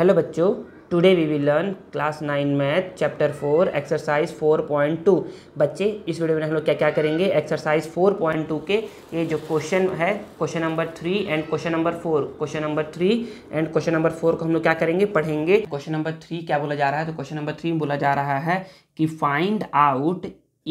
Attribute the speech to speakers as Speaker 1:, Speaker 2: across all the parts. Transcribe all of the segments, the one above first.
Speaker 1: hello बच्चों today we will learn class nine math chapter four exercise four point two बच्चे इस video में हम लोग क्या क्या करेंगे एक्सरसाइज फोर पॉइंट टू के ये जो क्वेश्चन है question number three and question number four question number three and question number four को हम लोग क्या करेंगे पढ़ेंगे क्वेश्चन नंबर थ्री क्या बोला जा रहा है तो क्वेश्चन नंबर थ्री बोला जा रहा है कि find out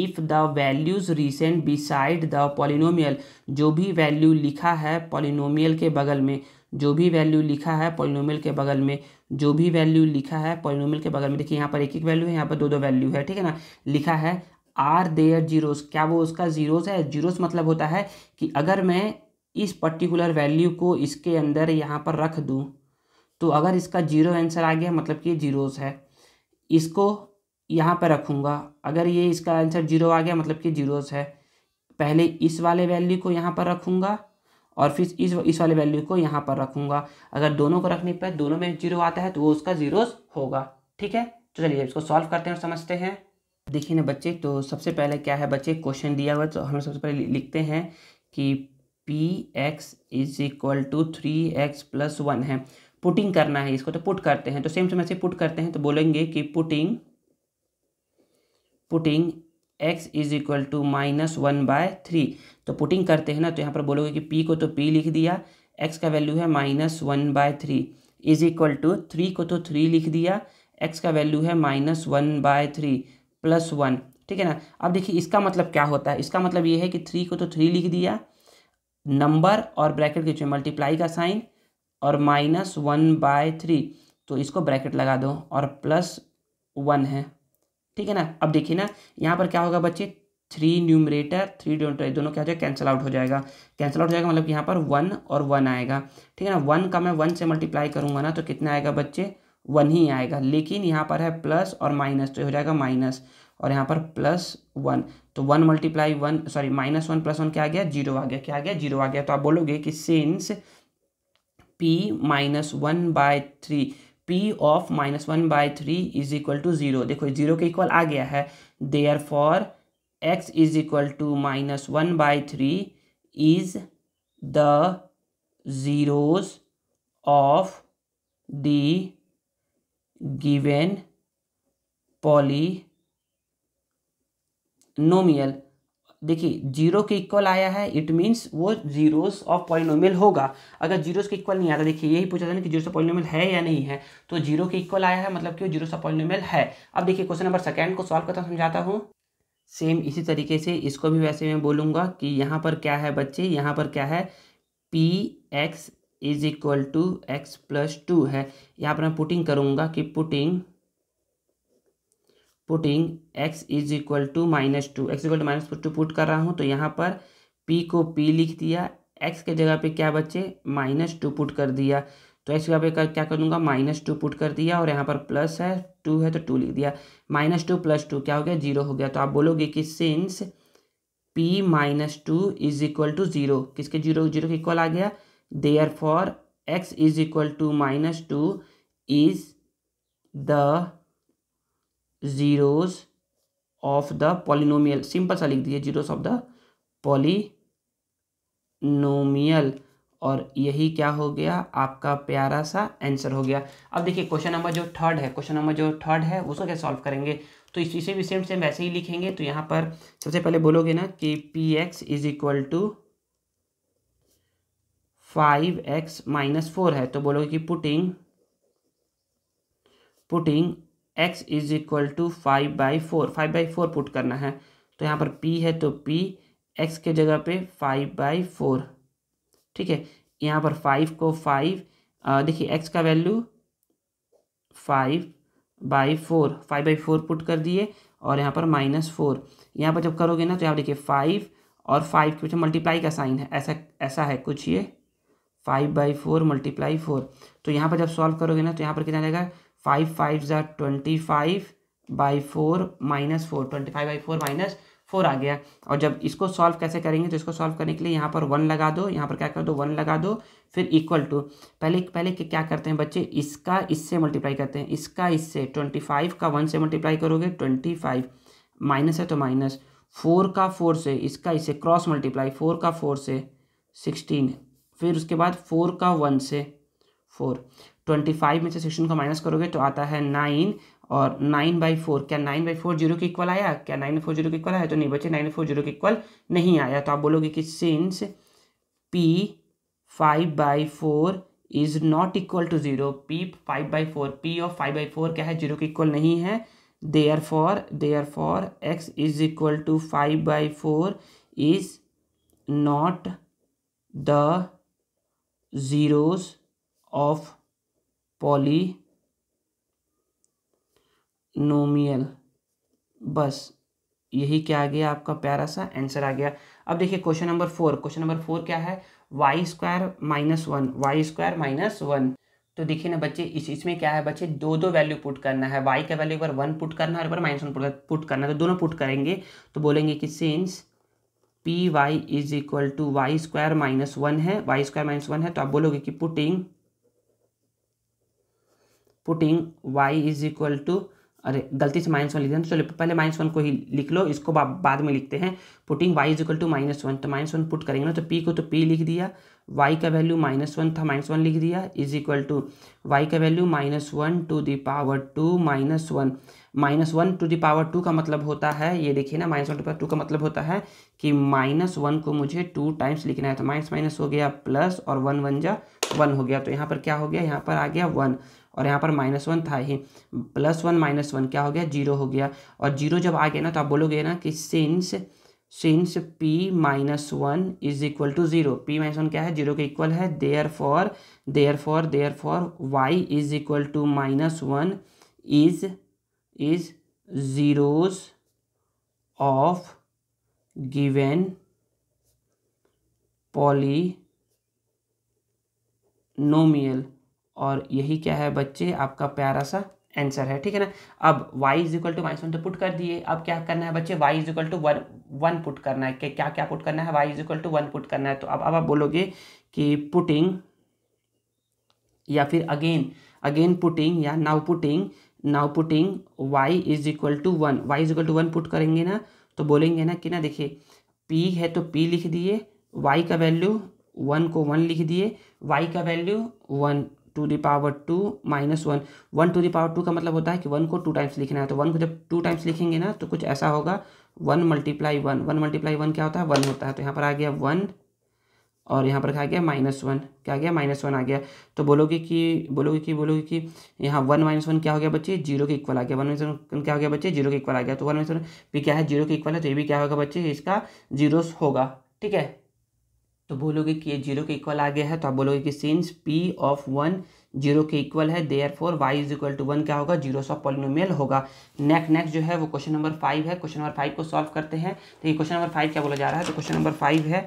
Speaker 1: if the values recent beside the polynomial जो भी वैल्यू लिखा है पॉलिनोमियल के बगल में जो भी वैल्यू लिखा है पॉलिनोमियल के बगल में जो भी वैल्यू लिखा है पॉलिनोमियल के बगल में देखिए यहाँ पर एक एक वैल्यू है यहाँ पर दो दो वैल्यू है ठीक है ना लिखा है आर देयर जीरोस क्या वो उसका जीरोस है जीरोस मतलब होता है कि अगर मैं इस पर्टिकुलर वैल्यू को इसके अंदर यहाँ पर रख दूँ तो अगर इसका जीरो आंसर आ गया मतलब कि जीरोस है इसको यहाँ पर रखूँगा अगर ये इसका आंसर जीरो आ गया मतलब कि जीरोस है पहले इस वाले वैल्यू को यहाँ पर रखूँगा और फिर इस इस वाले वैल्यू को यहाँ पर रखूँगा अगर दोनों को रखने पर दोनों में जीरो आता है तो वो उसका जीरोस होगा ठीक है तो चलिए इसको सॉल्व करते हैं और समझते हैं देखिए ना बच्चे तो सबसे पहले क्या है बच्चे क्वेश्चन दिया हुआ तो हम सबसे पहले लिखते हैं कि P x is equal to three X plus one है पुटिंग करना है इसको तो पुट करते हैं तो सेम समय से पुट करते हैं तो बोलेंगे कि putting putting x is equal to minus one by three तो पुटिंग करते हैं ना तो यहाँ पर बोलोगे कि पी को तो पी लिख दिया एक्स का वैल्यू है minus one by three is equal to three को तो थ्री लिख दिया एक्स का वैल्यू है minus one by three plus one ठीक है ना अब देखिए इसका मतलब क्या होता है इसका मतलब ये है कि थ्री को तो थ्री लिख दिया नंबर और ब्रैकेट के बीच मल्टीप्लाई का साइन और माइनस वन बाय थ्री तो इसको ब्रैकेट लगा दो और प्लस वन है ठीक है ना अब देखिए ना यहाँ पर क्या होगा बच्चे थ्री न्यूमरेटर थ्री डिनोमिनेटर दोनों क्या हो जाएगा कैंसिल आउट हो जाएगा कैंसिल आउट हो जाएगा मतलब यहाँ पर वन और वन आएगा ठीक है ना वन का मैं वन से मल्टीप्लाई करूँगा ना तो कितना आएगा बच्चे वन ही आएगा लेकिन यहाँ पर है प्लस और माइनस तो हो जाएगा माइनस और यहाँ पर प्लस वन तो one multiply one sorry minus one plus one क्या आ गया जीरो आ गया क्या आ गया जीरो आ गया तो आप बोलोगे कि since P minus one by three P of minus one by three is equal to zero देखो जीरो के इक्वल आ गया है therefore x is equal to minus one by three is the zeros of the given polynomial देखिए zero के इक्वल आया है इट मीन्स वो जीरोस ऑफ पॉलिनोमियल होगा अगर जीरोस के इक्वल नहीं आता तो देखिए यही पूछा था ना कि जीरो से है या नहीं है तो जीरो के इक्वल आया है मतलब कि वो जीरो से पॉलिनोमियल है अब देखिए क्वेश्चन नंबर सेकेंड को सॉल्व करता समझाता हूँ सेम इसी तरीके से इसको भी वैसे मैं बोलूँगा कि यहाँ पर क्या है बच्चे यहाँ पर क्या है P x is equal to x plus two है यहाँ पर मैं पुटिंग करूँगा कि putting putting x is equal to minus two X equal to minus two put कर रहा हूँ तो यहाँ पर p को p लिख दिया x के जगह पे क्या बच्चे माइनस टू पुट कर दिया तो x जगह पे कर, क्या कर दूंगा माइनस टू पुट कर दिया और यहाँ पर प्लस है टू है तो टू लिख दिया माइनस टू प्लस टू क्या हो गया जीरो हो गया तो आप बोलोगे कि since p minus two is equal to zero किसके जीरो जीरो के इक्वल आ गया therefore x is equal to minus two is the zeros of the polynomial simple सा लिख दीजिए जीरोज ऑफ द पॉलिनोमियल और यही क्या हो गया आपका प्यारा सा आंसर हो गया अब देखिए क्वेश्चन नंबर जो थर्ड है क्वेश्चन नंबर जो थर्ड है उसको क्या सॉल्व करेंगे तो इस इसे भी सेम सेम वैसे ही लिखेंगे तो यहाँ पर सबसे पहले बोलोगे ना कि P x is equal to five X minus four है तो बोलोगे कि putting putting x is equal to five by four five by four put करना है तो यहाँ पर पी है तो पी एक्स के जगह पे फाइव बाई फोर ठीक है यहाँ पर फाइव को फाइव देखिए एक्स का value five by four five by four put कर दिए और यहाँ पर माइनस फोर यहाँ पर जब करोगे ना तो यहाँ देखिए फाइव और फाइव के पीछे मल्टीप्लाई का साइन है ऐसा ऐसा है कुछ ये five by four multiply four तो यहाँ पर जब सॉल्व करोगे ना तो यहाँ पर कितना जाएगा five five are twenty five by four minus four twenty five by four minus four आ गया और जब इसको सॉल्व कैसे करेंगे तो इसको सॉल्व करने के लिए यहाँ पर वन लगा दो यहाँ पर क्या कर दो वन लगा दो फिर इक्वल टू पहले पहले क्या करते हैं बच्चे इसका इससे मल्टीप्लाई करते हैं इसका इससे ट्वेंटी फाइव का वन से मल्टीप्लाई करोगे ट्वेंटी फाइव माइनस है तो माइनस फोर का फोर से इसका इससे क्रॉस मल्टीप्लाई फोर का फोर से सिक्सटीन फिर उसके बाद फोर का वन से फोर ट्वेंटी फाइव में से सिक्सटीन को माइनस करोगे तो आता है नाइन और नाइन बाई फोर क्या नाइन बाई फोर जीरो के इक्वल आया क्या नाइन फोर जीरो के इक्वल आया तो नहीं बच्चे नाइन फोर जीरो के इक्वल नहीं आया तो आप बोलोगे कि since P five by four is not equal to zero P five by four P of five by four क्या है जीरो के इक्वल नहीं है therefore therefore x is equal to five by four is not the zeros of polynomial बस यही क्या आ गया आपका प्यारा सा आंसर आ गया अब देखिए question number four question number four क्या है Y square minus one Y square minus one तो देखिए ना बच्चे इस इसमें क्या है बच्चे दो दो वैल्यू पुट करना है वाई का वैल्यू पर वन पुट करना है और पर माइनस वन पुट करना है तो दोनों पुट करेंगे तो बोलेंगे कि since P Y is equal to Y square minus one है वाई स्क्वायर माइनस वन है तो आप बोलोगे कि putting putting Y is equal to अरे गलती से माइनस वन लिख देना तो चलो पहले माइनस वन को ही लिख लो इसको बा, बाद में लिखते हैं putting Y is equal to minus one तो माइनस वन पुट करेंगे ना तो पी को तो पी लिख दिया वाई का वैल्यू माइनस वन था माइनस वन लिख दिया इज इक्वल टू वाई का value minus one to the power two minus one minus one to the power two का मतलब होता है ये देखिए ना minus one to power two का मतलब होता है कि माइनस वन को मुझे टू टाइम्स लिखना है तो माइनस माइनस हो गया प्लस और वन वन जा वन हो गया तो यहाँ पर क्या हो गया यहाँ पर आ गया वन और यहाँ पर माइनस वन था ही प्लस वन माइनस वन क्या हो गया जीरो हो गया और जीरो जब आ गया ना तो आप बोलोगे ना कि since since P minus one is equal to zero p minus one क्या है जीरो के इक्वल है therefore therefore therefore y is equal to minus one is is zeros of given polynomial और यही क्या है बच्चे आपका प्यारा सा आंसर है ठीक है ना अब y is equal to minus one तो पुट कर दिए अब क्या करना है बच्चे y is equal to one one put करना है कि क्या क्या पुट करना है y is equal to one put करना है तो अब अब आप बोलोगे कि पुटिंग या फिर अगेन अगेन पुटिंग या now putting now putting Y is equal to one y is equal to one put करेंगे ना तो बोलेंगे ना कि ना देखिए पी है तो पी लिख दिए वाई का वैल्यू वन को वन लिख दिए वाई का value one to the power two minus one one to the power two का मतलब होता है कि वन को टू टाइम्स लिखना है तो वन को जब टू टाइम्स लिखेंगे ना तो कुछ ऐसा होगा one multiply one one multiply one क्या होता है वन होता है तो यहाँ पर आ गया वन और यहाँ पर क्या गया माइनस वन क्या आ गया माइनस वन आ गया तो बोलोगे कि बोलोगे कि बोलोगे कि यहाँ वन माइनस वन क्या हो गया बच्चे जीरो के इक्वल आ गया वन माइनस वन क्या हो गया बच्चे जीरो के इक्वल आ गया तो वन माइनस वन भी क्या है जीरो के इक्वल है तो ये भी क्या होगा बच्चे इसका जीरो होगा ठीक है तो बोलोगे कि ये जीरो के इक्वल आ गया है तो आप बोलोगे कि since p of one zero के इक्वल है therefore y is equal to one क्या होगा जीरो सॉफ पॉलिनोमियल होगा नेक्स्ट नेक्स्ट जो है वो क्वेश्चन नंबर फाइव है क्वेश्चन नंबर फाइव को सॉल्व करते हैं तो ये क्वेश्चन नंबर फाइव क्या बोला जा रहा है तो क्वेश्चन नंबर फाइव है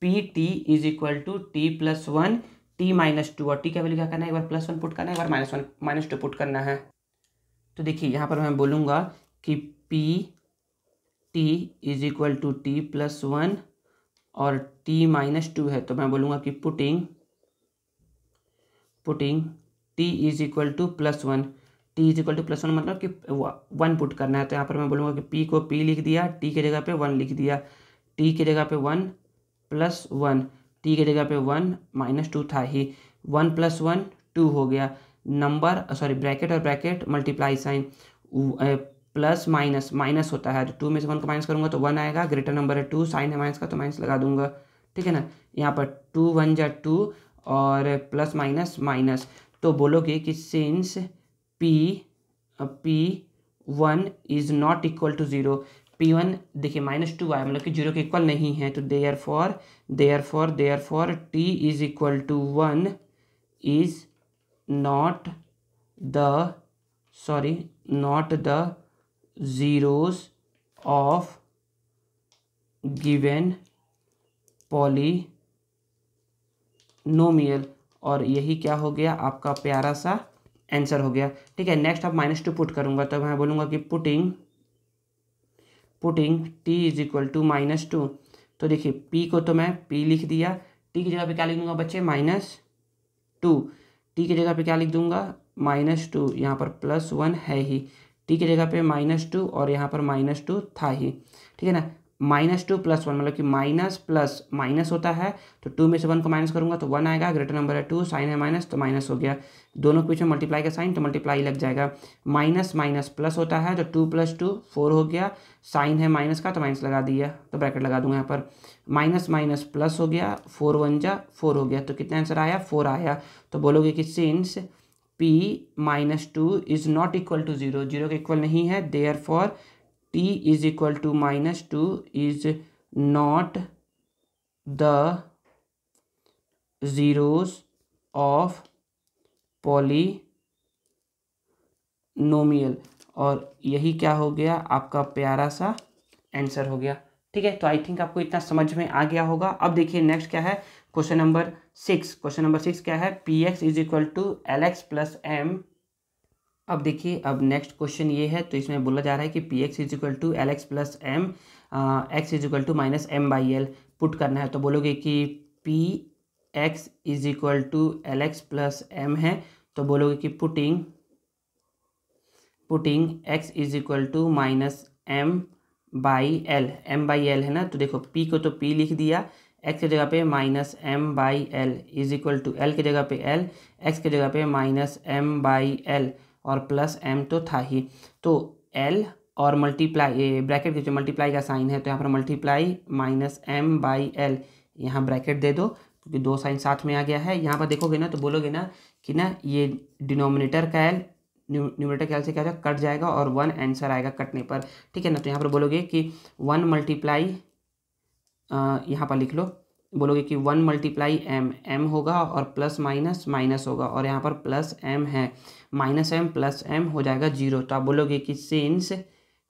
Speaker 1: p t is equal to t plus one t minus two और टी क्या बोले क्या करना है एक बार प्लस वन पुट करना है एक बार minus one minus two put करना है तो देखिए यहाँ पर मैं बोलूँगा कि p t is equal to t plus one और t माइनस टू है तो मैं बोलूँगा कि putting putting t is equal to plus one t is equal to plus one मतलब कि वन पुट करना है तो यहाँ पर मैं बोलूँगा कि p को p लिख दिया t के जगह पे वन लिख दिया t के जगह पे वन प्लस वन टी के जगह पे वन माइनस टू था ही वन प्लस वन टू हो गया नंबर सॉरी ब्रैकेट और bracket multiply sign plus minus minus होता है तो टू में से वन को माइनस करूंगा तो वन आएगा ग्रेटर नंबर है टू साइन है माइनस का तो माइनस लगा दूंगा ठीक है ना यहाँ पर टू वन जा टू और प्लस माइनस माइनस तो बोलोगे कि since p p one is not equal to zero p one देखिए माइनस टू आया मतलब कि जीरो के इक्वल नहीं है तो therefore therefore therefore t is equal to one is not the sorry not the zeros of given polynomial और यही क्या हो गया आपका प्यारा सा आंसर हो गया ठीक है नेक्स्ट आप माइनस टू पुट करूंगा तो मैं बोलूंगा कि putting putting t is equal to minus two तो देखिए पी को तो मैं पी लिख दिया टी की जगह पे क्या लिख दूंगा बच्चे माइनस टू टी की जगह पे क्या लिख दूंगा माइनस टू यहाँ पर प्लस वन है ही टी की जगह पे माइनस टू और यहाँ पर माइनस टू था ही ठीक है ना माइनस टू प्लस वन मतलब कि माइनस प्लस माइनस होता है तो टू में से वन को माइनस करूंगा तो वन आएगा ग्रेटर नंबर है टू साइन है माइनस तो माइनस हो गया दोनों के पीछे मल्टीप्लाई का साइन तो मल्टीप्लाई लग जाएगा माइनस माइनस प्लस होता है तो टू प्लस टू फोर हो गया साइन है माइनस का तो माइनस लगा दिया तो ब्रैकेट लगा दूंगा यहाँ पर माइनस माइनस प्लस हो गया फोर वन जा फोर हो गया तो कितना आंसर आया फोर आया तो बोलोगे कि since p minus two is not equal to zero zero के इक्वल नहीं है therefore t is equal to minus two is not the of polynomial और यही क्या हो गया आपका प्यारा सा आंसर हो गया ठीक है तो आई थिंक आपको इतना समझ में आ गया होगा अब देखिए नेक्स्ट क्या है question number six question number six क्या है P x is equal to l x plus m अब देखिए अब नेक्स्ट क्वेश्चन ये है तो इसमें बोला जा रहा है कि P x is equal to l x plus m x is equal to minus m by l put करना है तो बोलोगे कि P x is equal to l x plus m है तो बोलोगे कि putting putting x is equal to minus m by l m by l है ना तो देखो पी को तो पी लिख दिया एक्स की जगह पे minus m by l is equal to l की जगह पे एल एक्स की जगह पे माइनस एम बाई एल और प्लस एम तो था ही तो एल और मल्टीप्लाई ब्रैकेट के जो मल्टीप्लाई का साइन है तो यहाँ पर multiply minus m by l यहाँ ब्रैकेट दे दो क्योंकि दो साइन साथ में आ गया है यहाँ पर देखोगे ना तो बोलोगे ना कि ना ये डिनोमिनेटर का एल के एल से क्या होगा कट जाएगा और वन आंसर आएगा कटने पर ठीक है ना तो यहाँ पर बोलोगे कि वन मल्टीप्लाई यहाँ पर लिख लो बोलोगे कि वन मल्टीप्लाई एम एम होगा और प्लस माइनस माइनस होगा और यहाँ पर प्लस एम है माइनस एम प्लस एम हो जाएगा जीरो तो आप बोलोगे कि since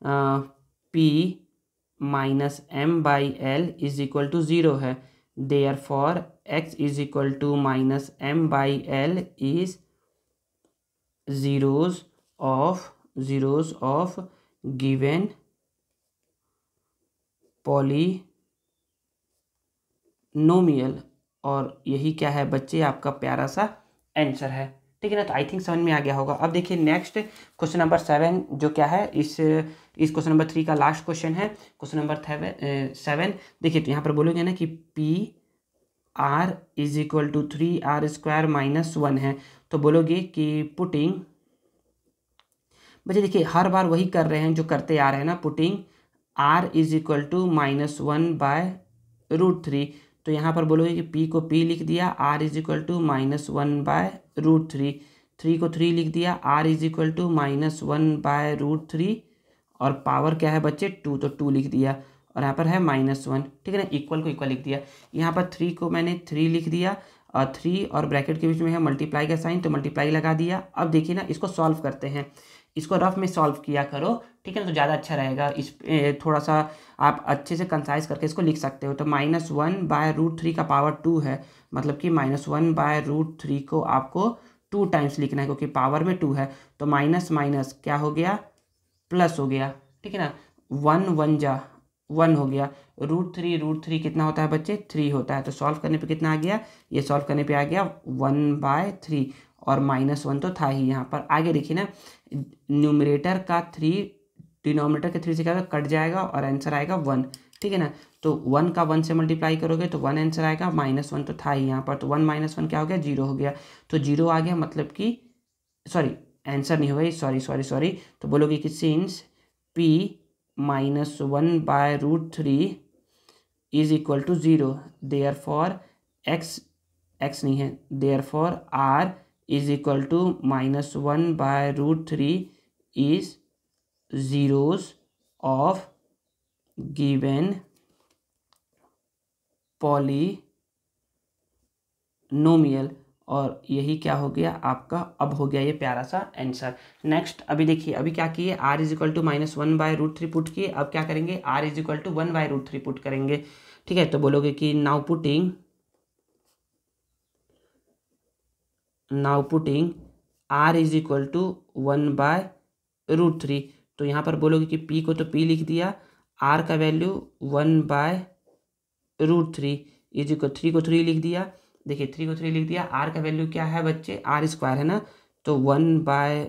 Speaker 1: P minus m by l is equal to zero है therefore x is equal to minus m by l is zeros of zeros of given polynomial और यही क्या है बच्चे आपका प्यारा सा आंसर है ठीक है ना तो आई थिंक समझ में आ गया होगा अब देखिए नेक्स्ट क्वेश्चन नंबर सेवन जो क्या है इस इस क्वेश्चन नंबर थ्री का लास्ट क्वेश्चन है क्वेश्चन नंबर सेवन देखिए तो यहाँ पर बोलोगे ना कि p r is equal to three r square minus one है तो बोलोगे कि पुटिंग बच्चे देखिए हर बार वही कर रहे हैं जो करते आ रहे हैं ना putting r is equal to minus one by root three तो यहाँ पर बोलोगे कि पी को पी लिख दिया r is equal to minus one by root three three को थ्री लिख दिया r is equal to minus one by root three और पावर क्या है बच्चे टू तो टू लिख दिया और यहाँ पर है माइनस वन ठीक है ना इक्वल को इक्वल लिख दिया यहाँ पर थ्री को मैंने थ्री लिख दिया और थ्री और ब्रैकेट के बीच में है मल्टीप्लाई का साइन तो मल्टीप्लाई लगा दिया अब देखिए ना इसको सॉल्व करते हैं इसको रफ में सॉल्व किया करो ठीक है ना तो ज़्यादा अच्छा रहेगा इस थोड़ा सा आप अच्छे से कंसाइज करके इसको लिख सकते हो तो minus one by root three का पावर टू है मतलब कि minus one by root three को आपको टू टाइम्स लिखना है क्योंकि पावर में टू है तो माइनस माइनस क्या हो गया प्लस हो गया ठीक है ना वन वन जा वन हो गया रूट थ्री रूट थ्री कितना होता है बच्चे थ्री होता है तो सॉल्व करने पे कितना आ गया ये सॉल्व करने पे आ गया वन बाय थ्री और माइनस वन तो था ही यहाँ पर आगे देखिए ना न्यूमरेटर का थ्री डिनोमिनेटर के थ्री से क्या होगा कट जाएगा और आंसर आएगा वन ठीक है ना तो वन का वन से मल्टीप्लाई करोगे तो वन आंसर आएगा माइनस वन तो था ही यहाँ पर तो वन माइनस वन क्या हो गया जीरो हो गया तो जीरो आ गया मतलब कि सॉरी आंसर नहीं हुआ सॉरी सॉरी सॉरी तो बोलोगे कि since P minus one by root three is equal to zero therefore x x नहीं है therefore r is equal to minus one by root three is zeros of poly polynomial और यही क्या हो गया आपका अब हो गया ये प्यारा सा आंसर नेक्स्ट अभी देखिए अभी क्या किए r is equal to minus one by root three put किए अब क्या करेंगे r is equal to one by root three put करेंगे ठीक है तो बोलोगे कि now putting now putting r is equal to one by root three तो यहाँ पर बोलोगे कि पी को तो पी लिख दिया आर का value one by root three is equal three को थ्री लिख दिया देखिए थ्री को थ्री लिख दिया आर का वैल्यू क्या है बच्चे आर स्क्वायर है ना तो वन बाय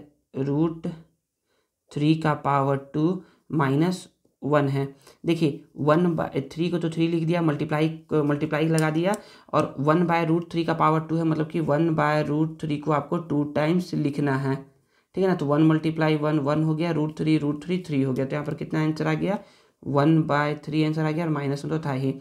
Speaker 1: रूट थ्री का पावर टू माइनस वन है देखिए वन बाय थ्री को तो थ्री लिख दिया मल्टीप्लाई मल्टीप्लाई लगा दिया और वन बाय रूट थ्री का पावर टू है मतलब कि वन बाय रूट थ्री को आपको टू टाइम्स लिखना है ठीक है ना तो वन मल्टीप्लाई वन वन हो गया root three root three three हो गया तो यहाँ पर कितना आंसर आ गया वन बाय थ्री आंसर आ गया और माइनस में तो था ही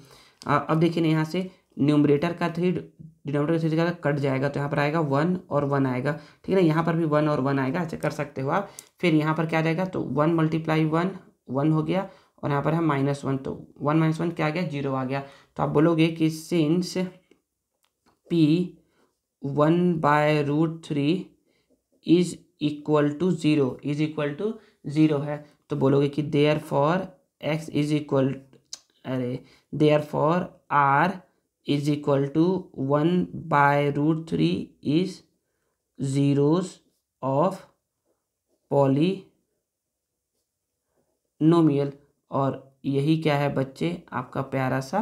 Speaker 1: अब देखिए ना यहाँ से न्यूमरेटर का थ्री डिनोमेटर का थ्री का कट जाएगा तो यहाँ पर आएगा वन और वन आएगा ठीक है ना यहाँ पर भी वन और वन आएगा ऐसे कर सकते हो आप फिर यहाँ पर क्या जाएगा तो वन मल्टीप्लाई वन वन हो गया और यहाँ पर है माइनस वन तो वन माइनस वन क्या आ गया जीरो आ गया तो आप बोलोगे कि since p one by root three is equal to zero is equal to zero है तो बोलोगे कि therefore x is equal अरे therefore r is equal to one by root three is zeros of polynomial और यही क्या है बच्चे आपका प्यारा सा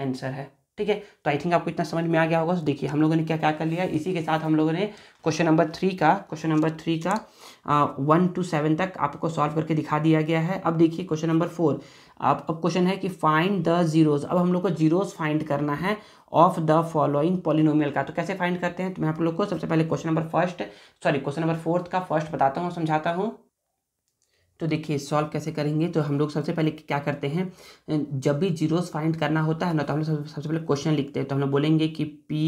Speaker 1: आंसर है ठीक है तो आई थिंक आपको इतना समझ में आ गया होगा तो देखिए हम लोगों ने क्या क्या कर लिया इसी के साथ हम लोगों ने क्वेश्चन नंबर थ्री का क्वेश्चन नंबर थ्री का वन टू सेवन तक आपको सॉल्व करके दिखा दिया गया है अब देखिए क्वेश्चन नंबर फोर आप अब क्वेश्चन है कि फाइंड द जीरोज अब हम लोग को जीरोज फाइंड करना है ऑफ द फॉलोइंग पोलिनोमियल का तो कैसे फाइंड करते हैं तो मैं आप लोग को सबसे पहले question number first sorry question number fourth का फर्स्ट बताता हूँ समझाता हूँ तो देखिए सॉल्व कैसे करेंगे तो हम लोग सबसे पहले क्या करते हैं जब भी जीरोस फाइंड करना होता है ना तो हम लोग सबसे पहले क्वेश्चन लिखते हैं तो हम लोग बोलेंगे कि P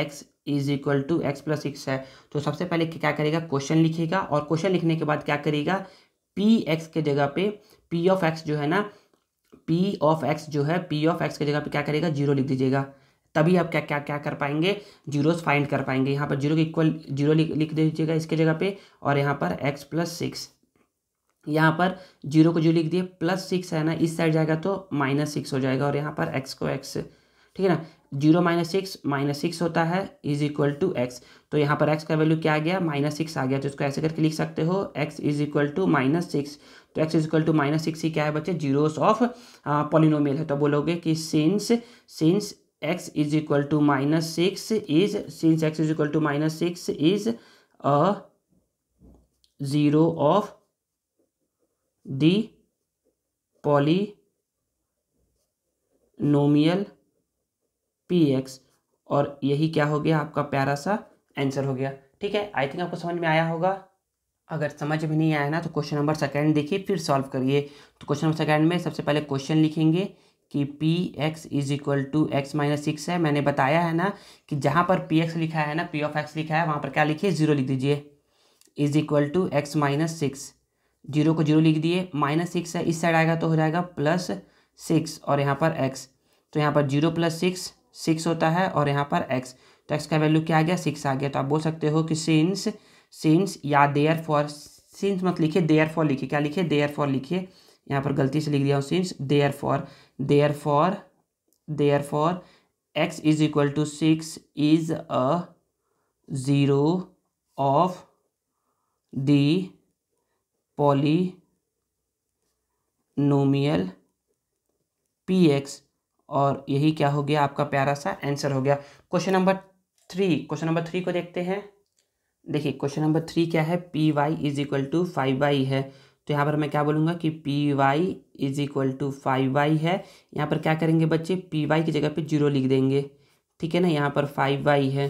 Speaker 1: x is equal to x plus six है तो सबसे पहले क्या करेगा क्वेश्चन लिखेगा और क्वेश्चन लिखने के बाद क्या करेगा पी एक्स के जगह पे पी ऑफ एक्स जो है ना पी ऑफ एक्स जो है पी ऑफ एक्स के जगह पे क्या करेगा जीरो लिख दीजिएगा तभी आप क्या क्या क्या कर पाएंगे जीरोस फाइंड कर पाएंगे यहाँ पर जीरो के इक्वल जीरो लिख लिख दीजिएगा इसके जगह पे और यहाँ पर एक्स प्लस सिक्स यहाँ पर जीरो को जो लिख दिए प्लस सिक्स है ना इस साइड जाएगा तो माइनस सिक्स हो जाएगा और यहाँ पर एक्स को एक्स ठीक है ना zero minus six minus six होता है इज इक्वल टू एक्स तो यहाँ पर एक्स का वैल्यू क्या आ गया माइनस सिक्स आ गया तो इसको ऐसे करके लिख सकते हो x is equal to minus six तो x is equal to minus six ही क्या है बच्चे जीरोस ऑफ पॉलिनोमियल है तो बोलोगे कि since since x is equal to minus six is since x is equal to minus six is a zero of polynomial p x और यही क्या हो गया आपका प्यारा सा आंसर हो गया ठीक है आई थिंक आपको समझ में आया होगा अगर समझ में नहीं आया ना तो क्वेश्चन नंबर सेकेंड देखिए फिर सॉल्व करिए तो क्वेश्चन नंबर सेकंड में सबसे पहले क्वेश्चन लिखेंगे कि P x is equal to x minus six है मैंने बताया है ना कि जहाँ पर पी एक्स लिखा है ना पी ऑफ एक्स लिखा है वहाँ पर क्या लिखिए ज़ीरो लिख दीजिए is equal to x minus six zero को जीरो लिख दिए माइनस सिक्स है इस साइड आएगा तो हो जाएगा प्लस सिक्स और यहाँ पर एक्स तो यहाँ पर जीरो प्लस सिक्स सिक्स होता है और यहाँ पर एक्स तो एक्स का वैल्यू क्या आ गया सिक्स आ गया तो आप बोल सकते हो कि सिंस सिंस या देयर फॉर सिंस मत लिखिए देयर फॉर लिखिए क्या लिखिए देयर फॉर लिखिए यहाँ पर गलती से लिख दिया हूँ since therefore therefore therefore x is equal to six is a zero of the polynomial p x और यही क्या हो गया आपका प्यारा सा आंसर हो गया question number three question number three को देखते हैं देखिए क्वेश्चन नंबर थ्री क्या है p Y is equal to five y है तो यहाँ पर मैं क्या बोलूँगा कि p Y is equal to five y है यहाँ पर क्या करेंगे बच्चे पी वाई की जगह पे जीरो लिख देंगे ठीक है ना यहाँ पर फाइव वाई है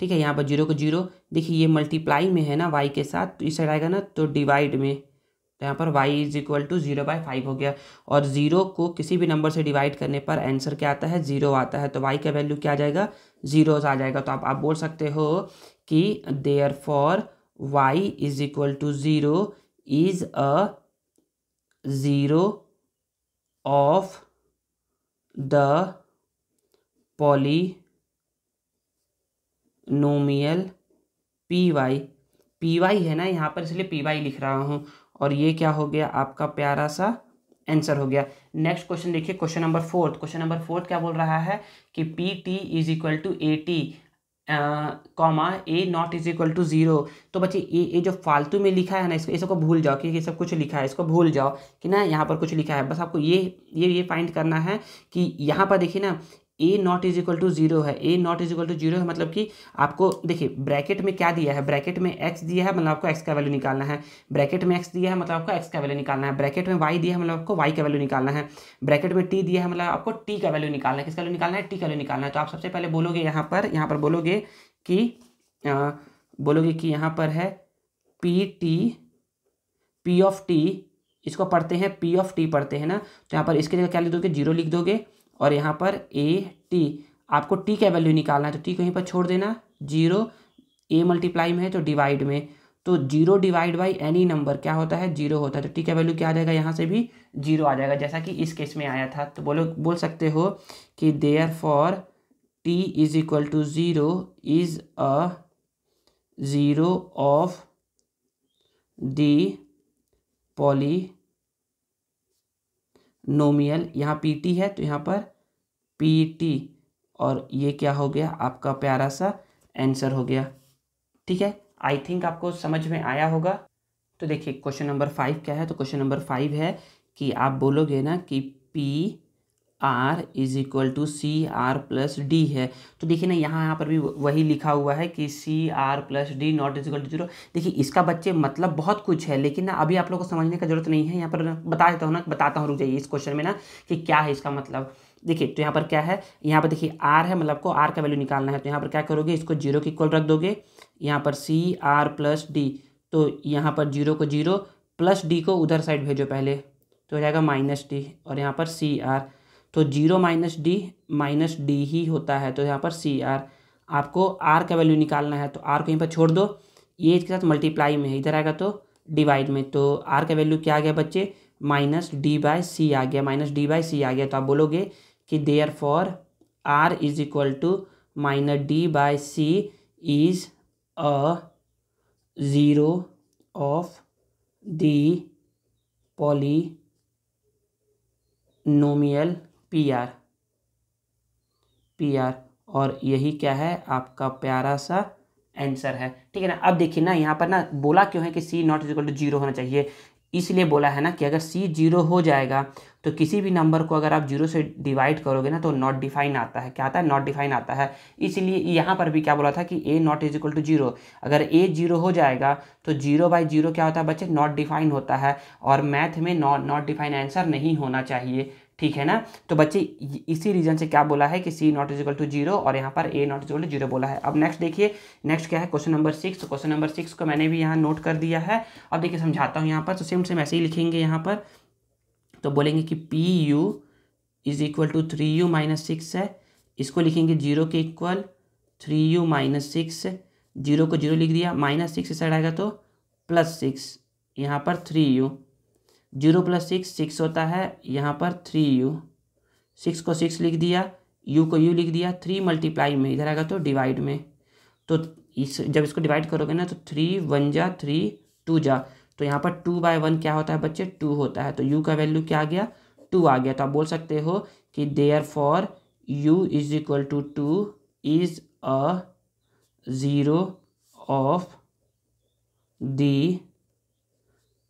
Speaker 1: ठीक है यहाँ पर जीरो को जीरो देखिए ये मल्टीप्लाई में है ना वाई के साथ तो इस साइड आएगा ना तो डिवाइड में तो यहाँ पर y is equal to zero by five हो गया और ज़ीरो को किसी भी नंबर से डिवाइड करने पर आंसर क्या आता है ज़ीरो आता है तो वाई का वैल्यू क्या आ जाएगा ज़ीरो आ जाएगा तो आप आप बोल सकते हो कि therefore y is equal to zero is a zero of the polynomial p y p y है ना यहाँ पर इसलिए पी वाई लिख रहा हूँ और ये क्या हो गया आपका प्यारा सा आंसर हो गया नेक्स्ट क्वेश्चन देखिए question number fourth question number fourth क्या बोल रहा है कि p t is equal to a t comma a not is equal to zero तो बच्चे ये ये जो फालतू में लिखा है ना इसको ये सबको भूल जाओ कि ये सब कुछ लिखा है इसको भूल जाओ कि ना यहाँ पर कुछ लिखा है बस आपको ये ये ये फाइंड करना है कि यहाँ पर देखिए ना a not is equal to zero है a not is equal to zero है मतलब कि आपको देखिए ब्रैकेट में क्या दिया है ब्रैकेट में एक्स दिया है मतलब आपको एक्स का वैल्यू निकालना है ब्रैकेट में एक्स दिया है मतलब आपको एक्स का वैल्यू निकालना है ब्रैकेट में वाई दिया है मतलब आपको वाई का वैल्यू निकालना है ब्रैकेट में टी दिया है मतलब आपको टी का वैल्यू निकालना है किसका वैल्यू निकालना है टी का वैल्यू निकालना है तो आप सबसे पहले बोलोगे यहाँ पर यहाँ पर बोलोगे कि बोलोगे कि यहाँ पर है p t p of t इसको पढ़ते हैं पी ऑफ टी पढ़ते हैं ना तो यहाँ पर इसके जगह क्या लिख दोगे जीरो लिख दोगे और यहाँ पर ए टी आपको टी का वैल्यू निकालना है तो टी को यहीं पर छोड़ देना जीरो ए मल्टीप्लाई में है तो डिवाइड में तो zero divide by any number क्या होता है जीरो होता है तो टी का वैल्यू क्या आ जाएगा यहाँ से भी जीरो आ जाएगा जैसा कि इस केस में आया था तो बोलो बोल सकते हो कि therefore t is equal to zero is a zero of the polynomial यहाँ पी टी है तो यहाँ पर पी टी और ये क्या हो गया आपका प्यारा सा आंसर हो गया ठीक है आई थिंक आपको समझ में आया होगा तो देखिए क्वेश्चन नंबर फाइव क्या है तो क्वेश्चन नंबर फाइव है कि आप बोलोगे ना कि p r is equal to c r plus d है तो देखिए ना यहाँ यहाँ पर भी वही लिखा हुआ है कि c r plus d not is equal to zero देखिए इसका बच्चे मतलब बहुत कुछ है लेकिन ना अभी आप लोग को समझने का जरूरत नहीं है यहाँ पर बता देता हूँ ना बताता हूँ रुक जाइए इस क्वेश्चन में ना कि क्या है इसका मतलब देखिए तो यहाँ पर क्या है यहाँ पर देखिए आर है मतलब आपको आर का वैल्यू निकालना है तो यहाँ पर क्या करोगे इसको जीरो के इक्वल रख दोगे यहाँ पर सी आर प्लस डी तो यहाँ पर जीरो को जीरो प्लस डी को उधर साइड भेजो पहले तो हो जाएगा माइनस डी और यहाँ पर सी आर तो zero minus d minus d ही होता है तो यहाँ पर सी आर आपको आर का वैल्यू निकालना है तो आर को यहीं पर छोड़ दो ये इसके साथ मल्टीप्लाई में है इधर आएगा तो डिवाइड में तो आर का वैल्यू क्या आ गया बच्चे माइनस डी बाय सी आ गया माइनस डी बाय सी आ गया तो आप बोलोगे कि therefore r is equal to minus d by c is a zero of the polynomial p r p r और यही क्या है आपका प्यारा सा आंसर है ठीक है ना अब देखिए ना यहाँ पर ना बोला क्यों है कि c not is equal to zero होना चाहिए इसलिए बोला है ना कि अगर सी जीरो हो जाएगा तो किसी भी नंबर को अगर आप जीरो से डिवाइड करोगे ना तो नॉट डिफाइन आता है क्या आता है नॉट डिफाइन आता है इसलिए यहाँ पर भी क्या बोला था कि a not is equal to zero अगर ए जीरो हो जाएगा तो जीरो बाई जीरो क्या होता है बच्चे नॉट डिफाइन होता है और मैथ में नॉट नॉट डिफाइन आंसर नहीं होना चाहिए ठीक है ना तो बच्चे इसी रीजन से क्या बोला है कि c not is to zero और यहाँ पर a not is to zero बोला है अब नेक्स्ट देखिए नेक्स्ट क्या है question number six question number six को मैंने भी यहाँ नोट कर दिया है अब देखिए समझाता हूँ यहाँ पर तो सेम सेम ऐसे ही लिखेंगे यहाँ पर तो बोलेंगे कि p u is equal to three u minus six है इसको लिखेंगे जीरो के equal three u minus six zero को जीरो लिख दिया माइनस सिक्स साइड आएगा तो प्लस सिक्स यहाँ पर three u zero plus six six होता है यहाँ पर थ्री यू सिक्स को सिक्स लिख दिया यू को यू लिख दिया थ्री मल्टीप्लाई में इधर आएगा तो डिवाइड में तो इस जब इसको डिवाइड करोगे ना तो थ्री वन जा थ्री टू जा तो यहाँ पर टू बाय वन क्या होता है बच्चे टू होता है तो यू का वैल्यू क्या आ गया टू आ गया तो आप बोल सकते हो कि therefore u is equal to two is a zero of the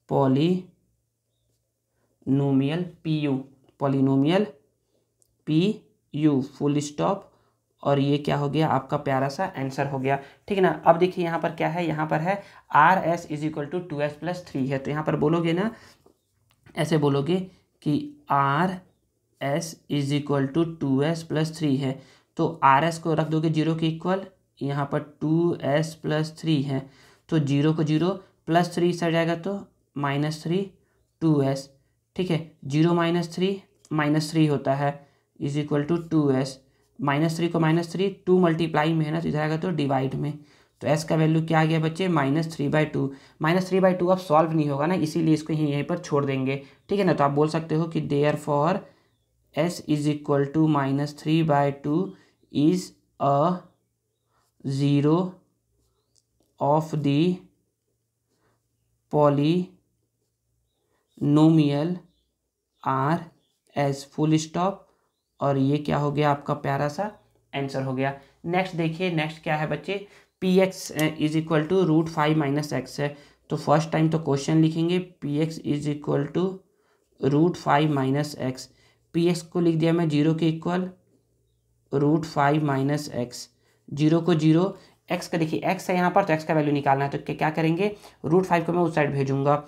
Speaker 1: polynomial p u polynomial p u full stop और ये क्या हो गया आपका प्यारा सा आंसर हो गया ठीक है ना अब देखिए यहाँ पर क्या है यहाँ पर है r s is equal to two s plus three है तो यहाँ पर बोलोगे ना ऐसे बोलोगे कि r s is equal to two s plus three है तो आर एस को रख दोगे जीरो के इक्वल यहाँ पर टू एस प्लस थ्री है तो जीरो को जीरो प्लस थ्री सड़ जाएगा तो माइनस थ्री टू एस ठीक है zero minus three minus three होता है is equal to two s minus three को माइनस थ्री टू मल्टीप्लाई में है ना तो इधर आएगा तो डिवाइड में तो एस का वैल्यू क्या आ गया बच्चे minus three by two minus three by two अब सॉल्व नहीं होगा ना इसीलिए इसको यहीं यहीं पर छोड़ देंगे ठीक है ना तो आप बोल सकते हो कि therefore s is equal to minus three by two is a zero of the polynomial r s full stop और ये क्या हो गया आपका प्यारा सा आंसर हो गया नेक्स्ट देखिए नेक्स्ट क्या है बच्चे p x is equal to root five minus x है तो फर्स्ट टाइम तो क्वेश्चन लिखेंगे p x is equal to root five minus x p x को लिख दिया मैं जीरो के equal root five minus x zero को जीरो एक्स का देखिए एक्स है यहाँ पर तो एक्स का वैल्यू निकालना है तो क्या करेंगे रूट फाइव को मैं उस साइड भेजूंगा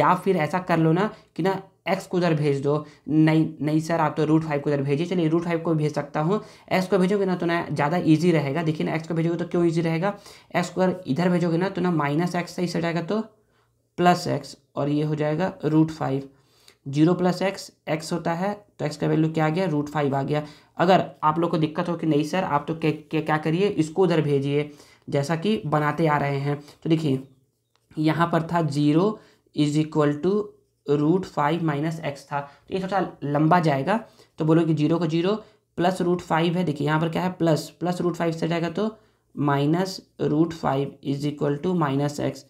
Speaker 1: या फिर ऐसा कर लो ना कि ना एक्स को उधर भेज दो नहीं नहीं सर आप तो रूट फाइव को उधर भेजिए चलिए रूट फाइव को भेज सकता हूँ एक्स को भेजोगे ना तो ना ज़्यादा ईजी रहेगा देखिए ना एक्स को भेजोगे तो क्यों ईजी रहेगा एक्स को अगर इधर भेजोगे ना तो ना माइनस एक्स सही से जाएगा तो प्लस एक्स और ये हो जाएगा root five zero plus x x होता है तो एक्स का वैल्यू क्या आ गया रूट फाइव आ गया अगर आप लोग को दिक्कत हो कि नहीं सर आप तो क्या क्या, क्या करिए इसको उधर भेजिए जैसा कि बनाते आ रहे हैं तो देखिए यहाँ पर था zero is equal to root five minus x था तो ये थोड़ा लंबा जाएगा तो बोलो कि जीरो को जीरो प्लस रूट फाइव है देखिए यहाँ पर क्या है प्लस प्लस रूट फाइव से जाएगा तो minus root five is equal to minus x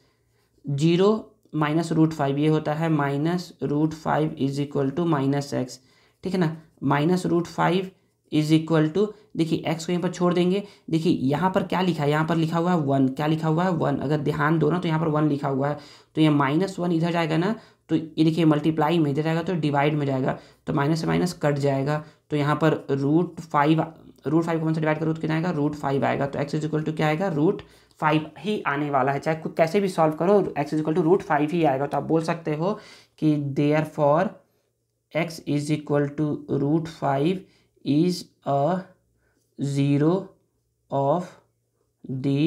Speaker 1: zero minus root five ये होता है minus root five is equal to minus x ठीक है ना minus root five is equal to देखिए एक्स को यहाँ पर छोड़ देंगे देखिए यहाँ पर क्या लिखा है यहाँ पर लिखा हुआ है वन क्या लिखा हुआ है वन अगर ध्यान दो ना तो यहाँ पर वन लिखा हुआ है तो ये माइनस वन इधर जाएगा ना तो ये देखिए मल्टीप्लाई में इधर जाएगा तो डिवाइड में जाएगा तो माइनस से माइनस कट जाएगा तो यहाँ पर रूट फाइव रूट फाइव कौन से डिवाइड करो तो कितना आएगा रूट फाइव आएगा तो एक्स इज इक्वल टू क्या आएगा रूट फाइव ही आने वाला है चाहे कैसे भी सॉल्व करो x is equal to root five ही आएगा तो आप बोल सकते हो कि therefore x is equal to root five is a zero of the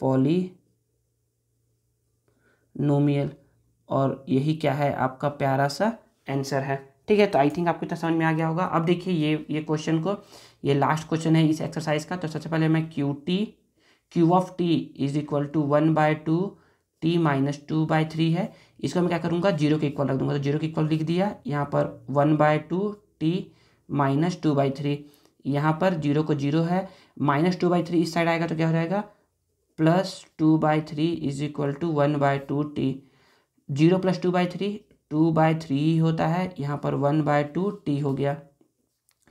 Speaker 1: polynomial और यही क्या है आपका प्यारा सा आंसर है ठीक है तो आई थिंक आपको इतना समझ में आ गया होगा अब देखिए ये ये क्वेश्चन को ये लास्ट क्वेश्चन है इस एक्सरसाइज का तो सबसे पहले मैं q t q of t is equal to one by two t minus two by three है इसको मैं क्या करूँगा जीरो के इक्वल रख दूंगा तो जीरो के इक्वल लिख दिया यहाँ पर one by two t minus two by three यहाँ पर जीरो को जीरो है माइनस टू बाई थ्री इस साइड आएगा तो क्या हो जाएगा plus two by three is equal to one by two t zero plus two by three two by three होता है यहाँ पर वन बाय टू टी हो गया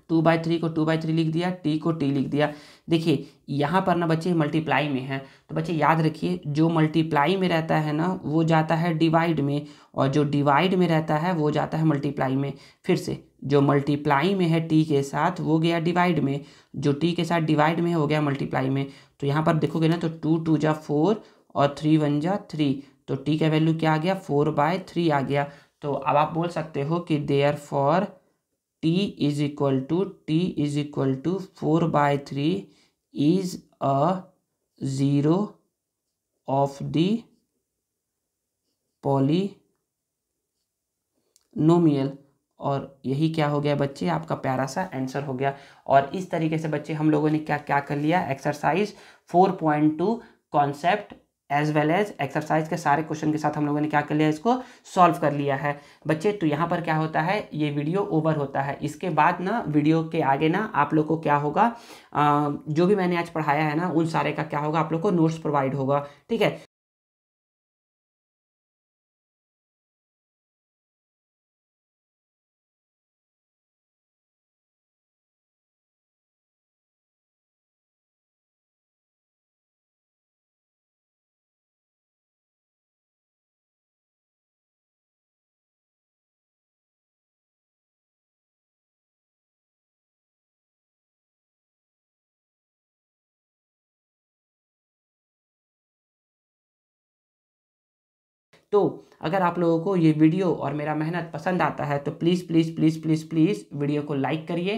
Speaker 1: टू बाई थ्री को टू बाई थ्री लिख दिया टी को टी लिख दिया देखिए यहाँ पर ना बच्चे मल्टीप्लाई में है तो बच्चे याद रखिए जो मल्टीप्लाई में रहता है ना वो जाता है डिवाइड में और जो डिवाइड में रहता है वो जाता है मल्टीप्लाई में फिर से जो मल्टीप्लाई में है टी के साथ वो गया डिवाइड में जो टी के साथ डिवाइड में हो गया मल्टीप्लाई में तो यहाँ पर देखोगे ना तो टू टू जा फोर और थ्री वन जा थ्री तो टी का वैल्यू क्या आ गया फोर बाय थ्री आ गया तो अब आप बोल सकते हो कि therefore is equal to t is equal to four by three is a zero of of polynomial और यही क्या हो गया बच्चे आपका प्यारा सा आंसर हो गया और इस तरीके से बच्चे हम लोगों ने क्या क्या कर लिया exercise four point two concept as well as exercise के सारे क्वेश्चन के साथ हम लोगों ने क्या कर लिया इसको सॉल्व कर लिया है बच्चे तो यहाँ पर क्या होता है ये वीडियो ओवर होता है इसके बाद ना वीडियो के आगे ना आप लोग को क्या होगा आ, जो भी मैंने आज पढ़ाया है ना उन सारे का क्या होगा आप लोग को नोट्स प्रोवाइड होगा ठीक है तो अगर आप लोगों को ये वीडियो और मेरा मेहनत पसंद आता है तो please please please please please video को लाइक करिए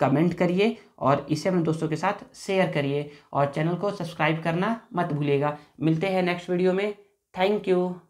Speaker 1: कमेंट करिए और इसे अपने दोस्तों के साथ शेयर करिए और चैनल को सब्सक्राइब करना मत भूलिएगा मिलते हैं नेक्स्ट वीडियो में थैंक यू